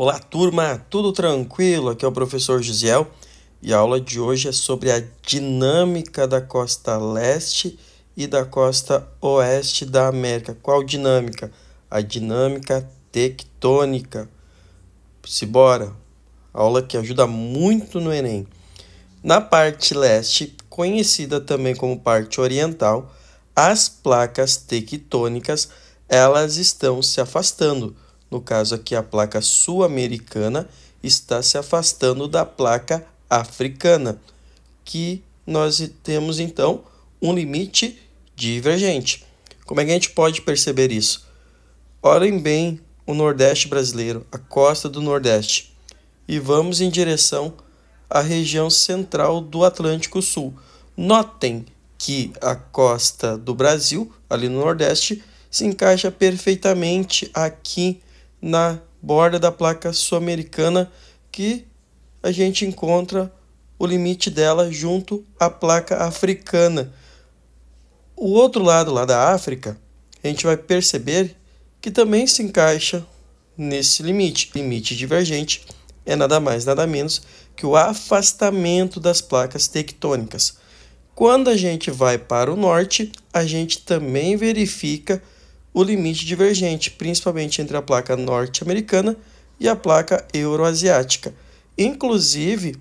Olá, turma, tudo tranquilo? Aqui é o professor Gisiel e a aula de hoje é sobre a dinâmica da costa leste e da costa oeste da América. Qual dinâmica? A dinâmica tectônica. Simbora! Aula que ajuda muito no Enem. Na parte leste, conhecida também como parte oriental, as placas tectônicas elas estão se afastando no caso aqui a placa sul-americana, está se afastando da placa africana, que nós temos então um limite divergente. Como é que a gente pode perceber isso? Olhem bem o Nordeste brasileiro, a costa do Nordeste, e vamos em direção à região central do Atlântico Sul. Notem que a costa do Brasil, ali no Nordeste, se encaixa perfeitamente aqui na borda da placa sul-americana que a gente encontra o limite dela junto à placa africana. O outro lado lá da África, a gente vai perceber que também se encaixa nesse limite. Limite divergente é nada mais, nada menos que o afastamento das placas tectônicas. Quando a gente vai para o norte, a gente também verifica o limite divergente, principalmente entre a placa norte-americana e a placa euroasiática. Inclusive,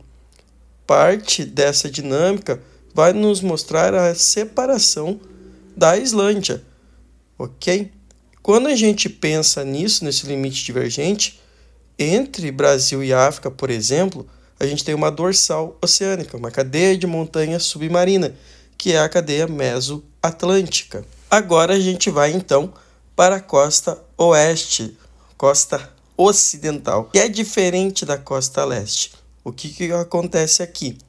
parte dessa dinâmica vai nos mostrar a separação da Islândia, ok? Quando a gente pensa nisso, nesse limite divergente, entre Brasil e África, por exemplo, a gente tem uma dorsal oceânica, uma cadeia de montanha submarina, que é a cadeia mesoatlântica. Agora a gente vai então para a costa oeste, costa ocidental, que é diferente da costa leste. O que, que acontece aqui?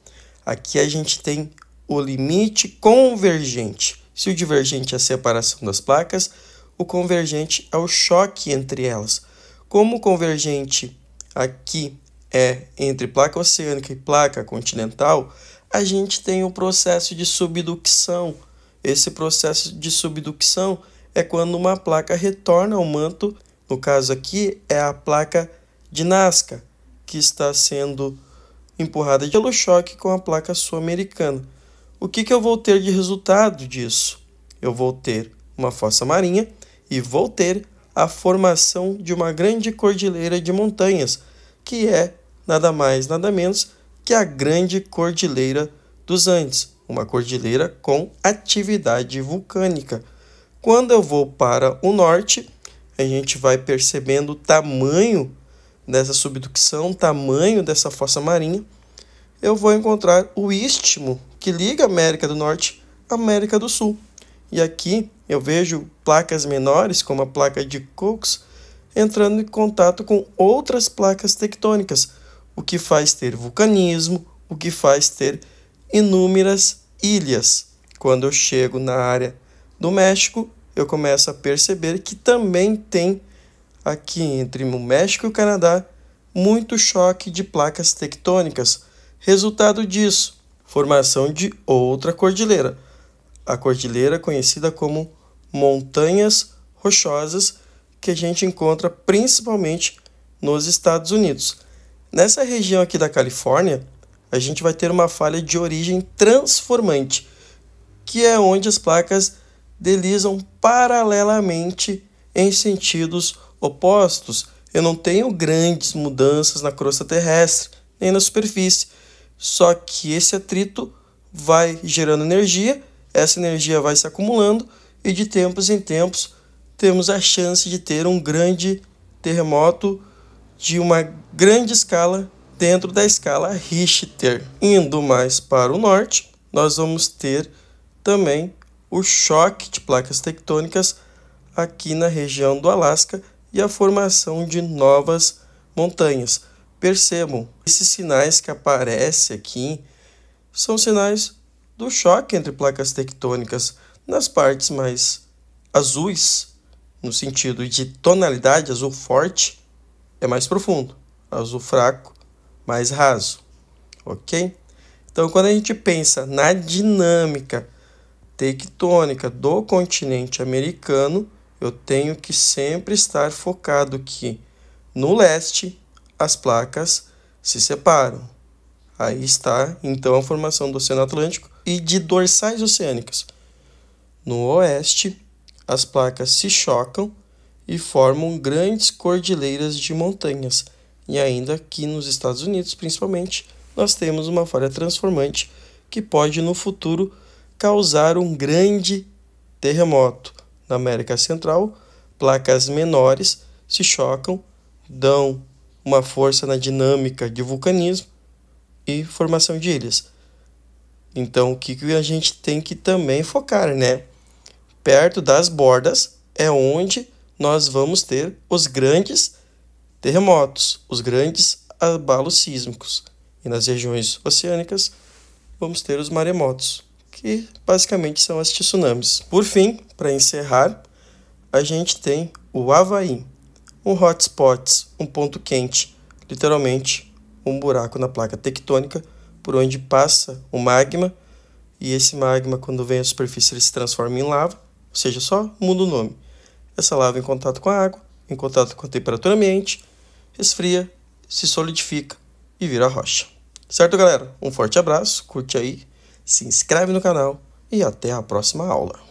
Aqui a gente tem o limite convergente. Se o divergente é a separação das placas, o convergente é o choque entre elas. Como o convergente aqui é entre placa oceânica e placa continental, a gente tem o processo de subducção. Esse processo de subducção é quando uma placa retorna ao manto, no caso aqui é a placa de Nazca, que está sendo empurrada pelo choque com a placa sul-americana. O que, que eu vou ter de resultado disso? Eu vou ter uma fossa marinha e vou ter a formação de uma grande cordilheira de montanhas, que é nada mais, nada menos que a Grande Cordilheira dos Andes, uma cordilheira com atividade vulcânica. Quando eu vou para o norte, a gente vai percebendo o tamanho dessa subducção, o tamanho dessa fossa marinha. Eu vou encontrar o istmo que liga a América do Norte à América do Sul. E aqui eu vejo placas menores, como a placa de Cox, entrando em contato com outras placas tectônicas, o que faz ter vulcanismo, o que faz ter inúmeras ilhas. Quando eu chego na área do México, eu começo a perceber que também tem aqui entre o México e o Canadá muito choque de placas tectônicas. Resultado disso, formação de outra cordilheira, a cordilheira conhecida como Montanhas Rochosas, que a gente encontra principalmente nos Estados Unidos. Nessa região aqui da Califórnia, a gente vai ter uma falha de origem transformante, que é onde as placas deslizam paralelamente em sentidos opostos. Eu não tenho grandes mudanças na crosta terrestre nem na superfície, só que esse atrito vai gerando energia, essa energia vai se acumulando e de tempos em tempos temos a chance de ter um grande terremoto de uma grande escala dentro da escala Richter. Indo mais para o norte, nós vamos ter também o choque de placas tectônicas aqui na região do Alasca e a formação de novas montanhas. Percebam, esses sinais que aparecem aqui são sinais do choque entre placas tectônicas nas partes mais azuis, no sentido de tonalidade, azul forte é mais profundo, azul fraco mais raso, ok? Então, quando a gente pensa na dinâmica tectônica do continente americano, eu tenho que sempre estar focado que no leste as placas se separam. Aí está então a formação do Oceano Atlântico e de dorsais oceânicas. No oeste, as placas se chocam e formam grandes cordilheiras de montanhas. E ainda aqui nos Estados Unidos, principalmente, nós temos uma falha transformante que pode no futuro causar um grande terremoto. Na América Central, placas menores se chocam, dão uma força na dinâmica de vulcanismo e formação de ilhas. Então, o que a gente tem que também focar, né? Perto das bordas é onde nós vamos ter os grandes terremotos, os grandes abalos sísmicos. E nas regiões oceânicas, vamos ter os maremotos que basicamente são as tsunamis. Por fim, para encerrar, a gente tem o Havaí, um hotspot, um ponto quente, literalmente um buraco na placa tectônica por onde passa o magma e esse magma quando vem à superfície ele se transforma em lava, ou seja, só muda o nome. Essa lava é em contato com a água, em contato com a temperatura ambiente, esfria, se solidifica e vira rocha. Certo, galera? Um forte abraço, curte aí se inscreve no canal e até a próxima aula.